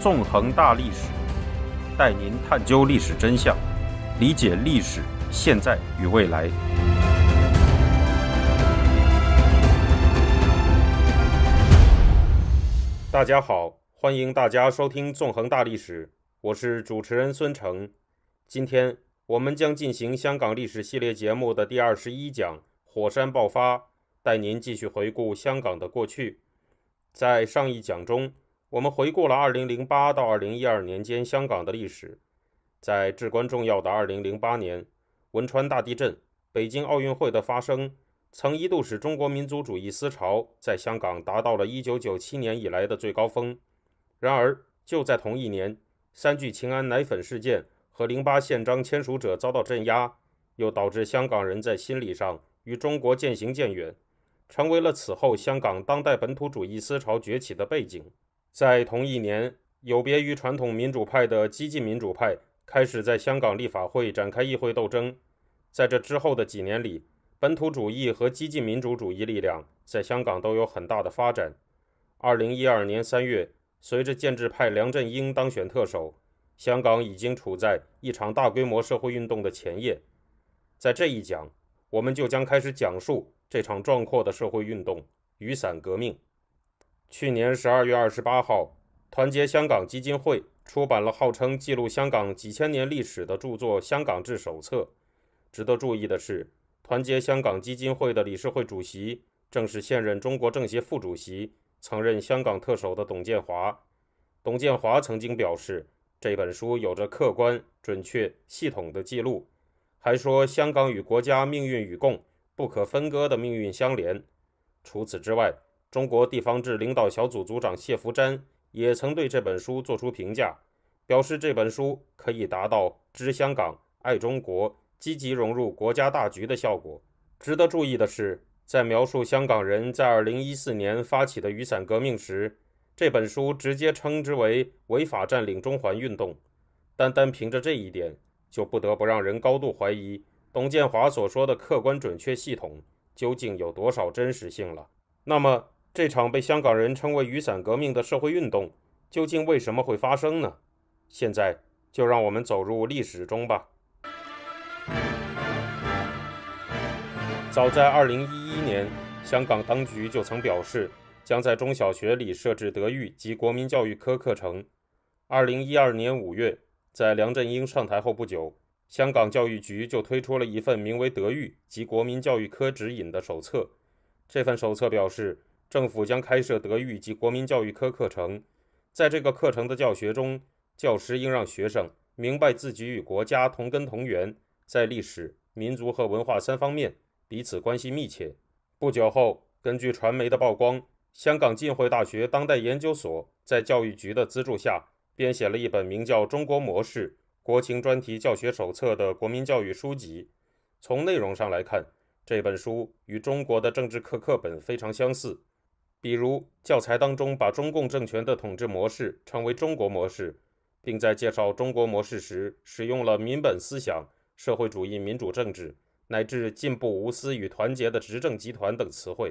纵横大历史，带您探究历史真相，理解历史现在与未来。大家好，欢迎大家收听《纵横大历史》，我是主持人孙成。今天我们将进行香港历史系列节目的第二十一讲——火山爆发，带您继续回顾香港的过去。在上一讲中，我们回顾了二零零八到二零一二年间香港的历史，在至关重要的二零零八年汶川大地震、北京奥运会的发生，曾一度使中国民族主义思潮在香港达到了一九九七年以来的最高峰。然而，就在同一年，三聚氰胺奶粉事件和零八宪章签署者遭到镇压，又导致香港人在心理上与中国渐行渐远，成为了此后香港当代本土主义思潮崛起的背景。在同一年，有别于传统民主派的激进民主派开始在香港立法会展开议会斗争。在这之后的几年里，本土主义和激进民主主义力量在香港都有很大的发展。二零一二年三月，随着建制派梁振英当选特首，香港已经处在一场大规模社会运动的前夜。在这一讲，我们就将开始讲述这场壮阔的社会运动——雨伞革命。去年十二月二十八号，团结香港基金会出版了号称记录香港几千年历史的著作《香港志手册》。值得注意的是，团结香港基金会的理事会主席正是现任中国政协副主席、曾任香港特首的董建华。董建华曾经表示，这本书有着客观、准确、系统的记录，还说香港与国家命运与共，不可分割的命运相连。除此之外，中国地方志领导小组组长谢福瞻也曾对这本书作出评价，表示这本书可以达到知香港、爱中国、积极融入国家大局的效果。值得注意的是，在描述香港人在2014年发起的雨伞革命时，这本书直接称之为“违法占领中环运动”。单单凭着这一点，就不得不让人高度怀疑董建华所说的客观、准确、系统究竟有多少真实性了。那么，这场被香港人称为“雨伞革命”的社会运动，究竟为什么会发生呢？现在就让我们走入历史中吧。早在2011年，香港当局就曾表示，将在中小学里设置德育及国民教育科课程。2012年5月，在梁振英上台后不久，香港教育局就推出了一份名为《德育及国民教育科指引》的手册。这份手册表示。政府将开设德育及国民教育科课程，在这个课程的教学中，教师应让学生明白自己与国家同根同源，在历史、民族和文化三方面彼此关系密切。不久后，根据传媒的曝光，香港浸会大学当代研究所在教育局的资助下，编写了一本名叫《中国模式国情专题教学手册》的国民教育书籍。从内容上来看，这本书与中国的政治课课本非常相似。比如教材当中把中共政权的统治模式称为“中国模式”，并在介绍“中国模式”时使用了“民本思想”“社会主义民主政治”乃至“进步无私与团结的执政集团”等词汇；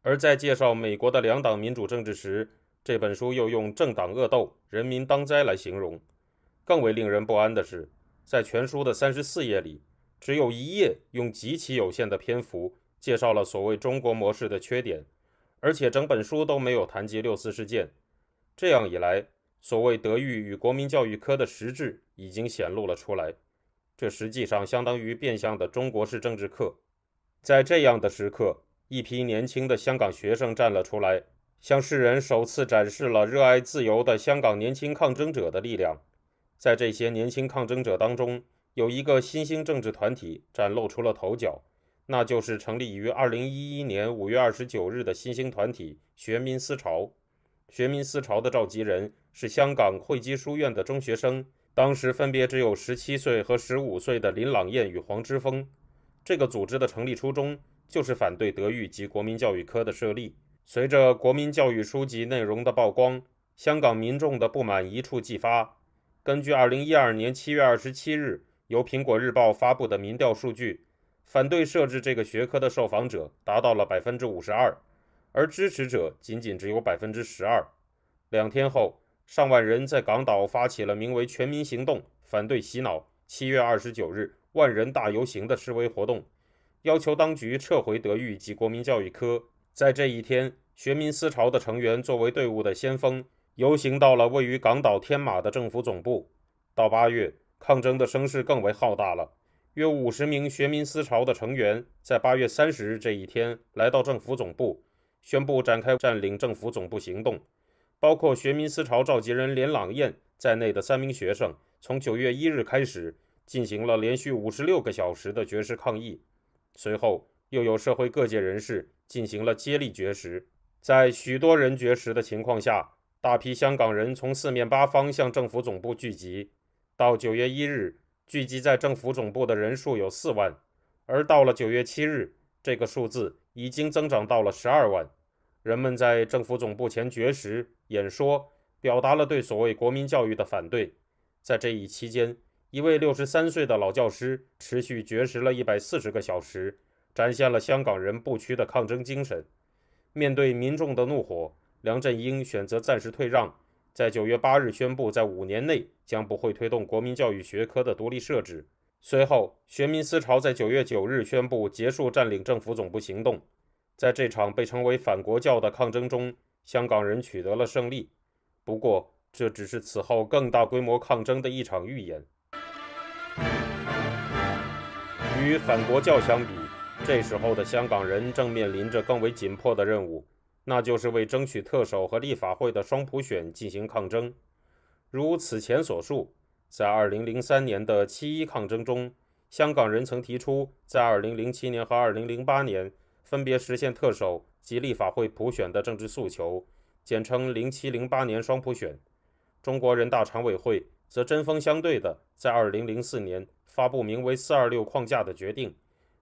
而在介绍美国的两党民主政治时，这本书又用“政党恶斗”“人民当灾”来形容。更为令人不安的是，在全书的三十四页里，只有一页用极其有限的篇幅介绍了所谓“中国模式”的缺点。而且整本书都没有谈及六四事件，这样一来，所谓德育与国民教育科的实质已经显露了出来，这实际上相当于变相的中国式政治课。在这样的时刻，一批年轻的香港学生站了出来，向世人首次展示了热爱自由的香港年轻抗争者的力量。在这些年轻抗争者当中，有一个新兴政治团体崭露出了头角。那就是成立于二零一一年五月二十九日的新兴团体“学民思潮”。学民思潮的召集人是香港汇基书院的中学生，当时分别只有十七岁和十五岁的林朗彦与黄之锋。这个组织的成立初衷就是反对德育及国民教育科的设立。随着国民教育书籍内容的曝光，香港民众的不满一触即发。根据二零一二年七月二十七日由《苹果日报》发布的民调数据。反对设置这个学科的受访者达到了百分之五十二，而支持者仅仅只有百分之十二。两天后，上万人在港岛发起了名为“全民行动，反对洗脑”。七月二十九日，万人大游行的示威活动，要求当局撤回德育及国民教育科。在这一天，学民思潮的成员作为队伍的先锋，游行到了位于港岛天马的政府总部。到八月，抗争的声势更为浩大了。约五十名学民思潮的成员在八月三十日这一天来到政府总部，宣布展开占领政府总部行动。包括学民思潮召集人连朗彦在内的三名学生，从九月一日开始进行了连续五十六个小时的绝食抗议。随后，又有社会各界人士进行了接力绝食。在许多人绝食的情况下，大批香港人从四面八方向政府总部聚集。到九月一日。聚集在政府总部的人数有四万，而到了九月七日，这个数字已经增长到了十二万。人们在政府总部前绝食、演说，表达了对所谓“国民教育”的反对。在这一期间，一位六十三岁的老教师持续绝食了一百四十个小时，展现了香港人不屈的抗争精神。面对民众的怒火，梁振英选择暂时退让。在九月八日宣布，在五年内将不会推动国民教育学科的独立设置。随后，学民思潮在九月九日宣布结束占领政府总部行动。在这场被称为“反国教”的抗争中，香港人取得了胜利。不过，这只是此后更大规模抗争的一场预演。与反国教相比，这时候的香港人正面临着更为紧迫的任务。那就是为争取特首和立法会的双普选进行抗争。如此前所述，在2003年的“七一”抗争中，香港人曾提出在2007年和2008年分别实现特首及立法会普选的政治诉求，简称 “0708 年双普选”。中国人大常委会则针锋相对的在2004年发布名为 “426 框架”的决定，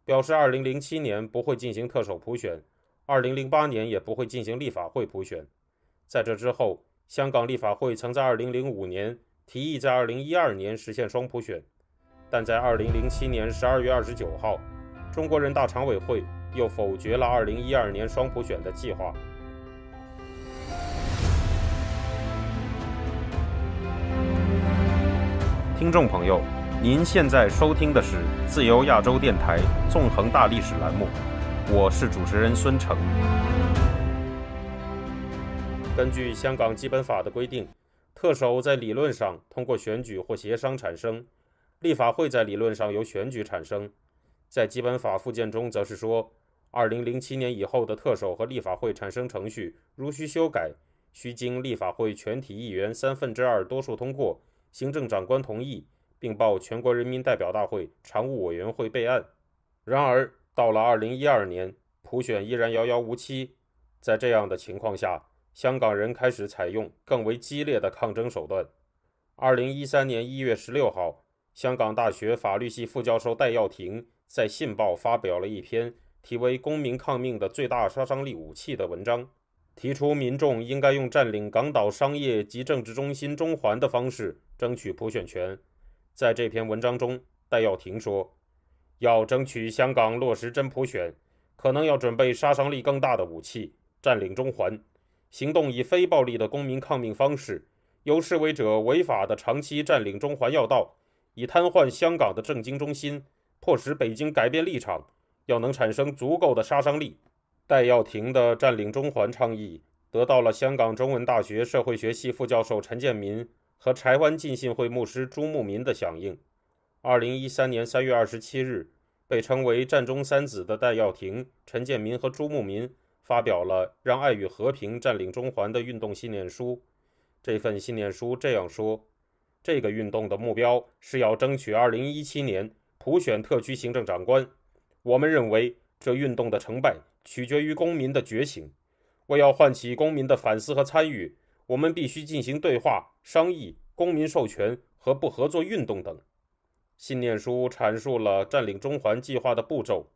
表示2007年不会进行特首普选。二零零八年也不会进行立法会普选。在这之后，香港立法会曾在二零零五年提议在二零一二年实现双普选，但在二零零七年十二月二十九号，中国人大常委会又否决了二零一二年双普选的计划。听众朋友，您现在收听的是自由亚洲电台《纵横大历史》栏目。我是主持人孙成。根据香港基本法的规定，特首在理论上通过选举或协商产生，立法会在理论上由选举产生。在基本法附件中，则是说，二零零七年以后的特首和立法会产生程序如需修改，需经立法会全体议员三分之二多数通过，行政长官同意，并报全国人民代表大会常务委员会备案。然而，到了二零一二年，普选依然遥遥无期。在这样的情况下，香港人开始采用更为激烈的抗争手段。二零一三年一月十六号，香港大学法律系副教授戴耀廷在《信报》发表了一篇题为《公民抗命的最大杀伤力武器》的文章，提出民众应该用占领港岛商业及政治中心中环的方式争取普选权。在这篇文章中，戴耀廷说。要争取香港落实真普选，可能要准备杀伤力更大的武器占领中环。行动以非暴力的公民抗命方式，由示威者违法的长期占领中环要道，以瘫痪香港的政经中心，迫使北京改变立场。要能产生足够的杀伤力，戴耀廷的占领中环倡议得到了香港中文大学社会学系副教授陈建民和柴湾浸信会牧师朱慕民的响应。二零一三年三月二十七日。被称为“战中三子”的戴耀庭、陈建民和朱慕民发表了《让爱与和平占领中环》的运动信念书。这份信念书这样说：“这个运动的目标是要争取2017年普选特区行政长官。我们认为，这运动的成败取决于公民的觉醒。为要唤起公民的反思和参与，我们必须进行对话、商议、公民授权和不合作运动等。”信念书阐述了占领中环计划的步骤。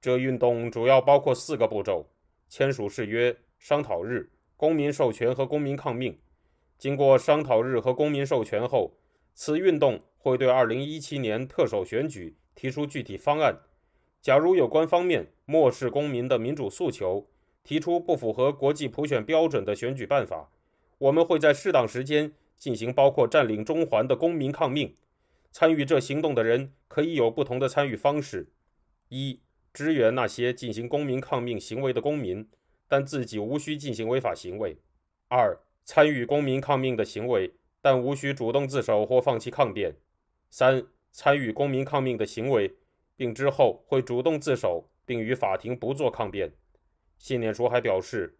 这运动主要包括四个步骤：签署誓约、商讨日、公民授权和公民抗命。经过商讨日和公民授权后，此运动会对2017年特首选举提出具体方案。假如有关方面漠视公民的民主诉求，提出不符合国际普选标准的选举办法，我们会在适当时间进行包括占领中环的公民抗命。参与这行动的人可以有不同的参与方式：一、支援那些进行公民抗命行为的公民，但自己无需进行违法行为；二、参与公民抗命的行为，但无需主动自首或放弃抗辩；三、参与公民抗命的行为，并之后会主动自首，并与法庭不做抗辩。信念书还表示，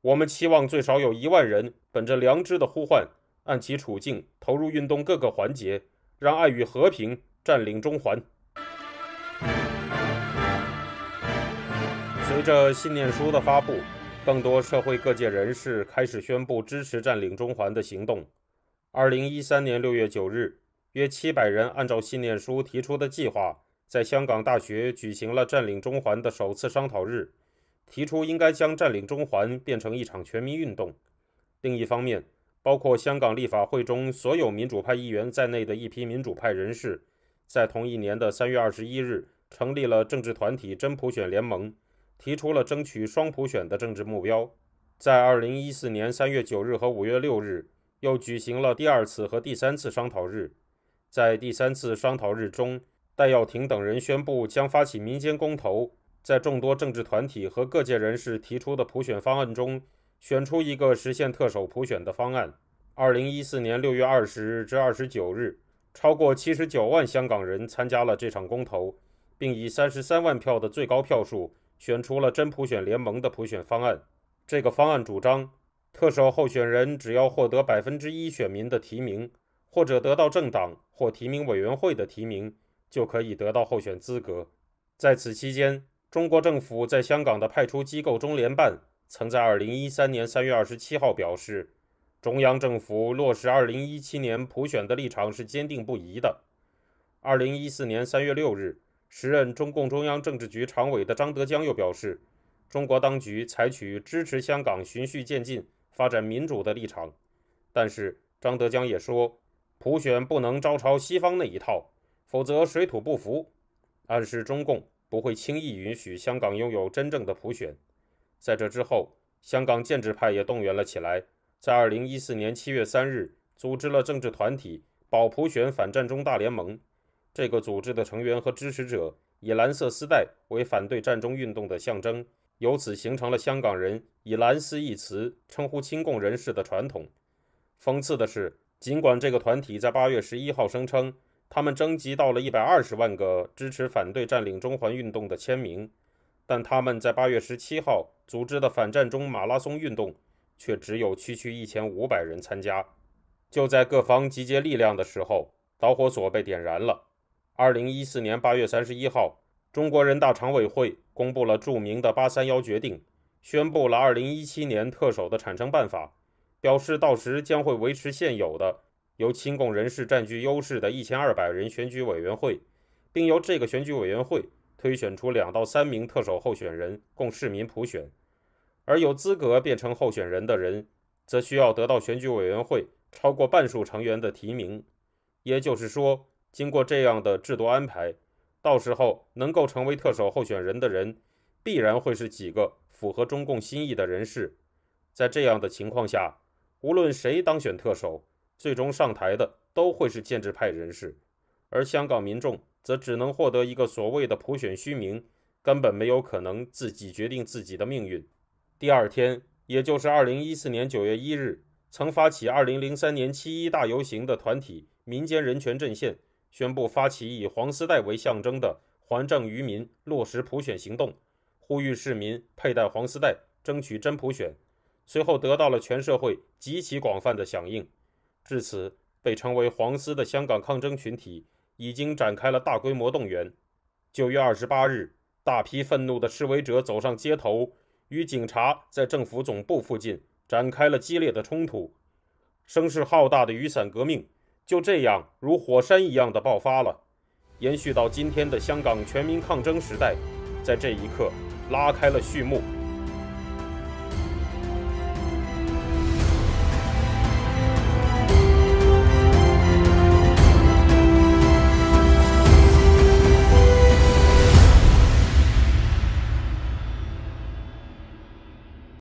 我们期望最少有一万人本着良知的呼唤，按其处境投入运动各个环节。让爱与和平占领中环。随着信念书的发布，更多社会各界人士开始宣布支持占领中环的行动。二零一三年六月九日，约七百人按照信念书提出的计划，在香港大学举行了占领中环的首次商讨日，提出应该将占领中环变成一场全民运动。另一方面，包括香港立法会中所有民主派议员在内的一批民主派人士，在同一年的三月二十一日成立了政治团体“真普选联盟”，提出了争取双普选的政治目标。在二零一四年三月九日和五月六日，又举行了第二次和第三次商讨日。在第三次商讨日中，戴耀廷等人宣布将发起民间公投。在众多政治团体和各界人士提出的普选方案中，选出一个实现特首普选的方案。二零一四年六月二十日至二十九日，超过七十九万香港人参加了这场公投，并以三十三万票的最高票数选出了真普选联盟的普选方案。这个方案主张，特首候选人只要获得百分之一选民的提名，或者得到政党或提名委员会的提名，就可以得到候选资格。在此期间，中国政府在香港的派出机构中联办。曾在二零一三年三月二十七号表示，中央政府落实二零一七年普选的立场是坚定不移的。二零一四年三月六日，时任中共中央政治局常委的张德江又表示，中国当局采取支持香港循序渐进发展民主的立场。但是，张德江也说，普选不能照抄西方那一套，否则水土不服，暗示中共不会轻易允许香港拥有真正的普选。在这之后，香港建制派也动员了起来，在二零一四年七月三日，组织了政治团体“保普选反战中大联盟”。这个组织的成员和支持者以蓝色丝带为反对战中运动的象征，由此形成了香港人以“蓝丝”一词称呼亲共人士的传统。讽刺的是，尽管这个团体在八月十一号声称他们征集到了一百二十万个支持反对占领中环运动的签名。但他们在八月十七号组织的反战中马拉松运动，却只有区区一千五百人参加。就在各方集结力量的时候，导火索被点燃了。二零一四年八月三十一号，中国人大常委会公布了著名的“八三幺”决定，宣布了二零一七年特首的产生办法，表示到时将会维持现有的由亲共人士占据优势的一千二百人选举委员会，并由这个选举委员会。推选出两到三名特首候选人供市民普选，而有资格变成候选人的人，则需要得到选举委员会超过半数成员的提名。也就是说，经过这样的制度安排，到时候能够成为特首候选人的人，必然会是几个符合中共心意的人士。在这样的情况下，无论谁当选特首，最终上台的都会是建制派人士，而香港民众。则只能获得一个所谓的普选虚名，根本没有可能自己决定自己的命运。第二天，也就是二零一四年九月一日，曾发起二零零三年七一大游行的团体民间人权阵线宣布发起以黄丝带为象征的“还政于民、落实普选”行动，呼吁市民佩戴黄丝带，争取真普选。随后得到了全社会极其广泛的响应。至此，被称为“黄丝”的香港抗争群体。已经展开了大规模动员。九月二十八日，大批愤怒的示威者走上街头，与警察在政府总部附近展开了激烈的冲突。声势浩大的雨伞革命就这样如火山一样的爆发了，延续到今天的香港全民抗争时代，在这一刻拉开了序幕。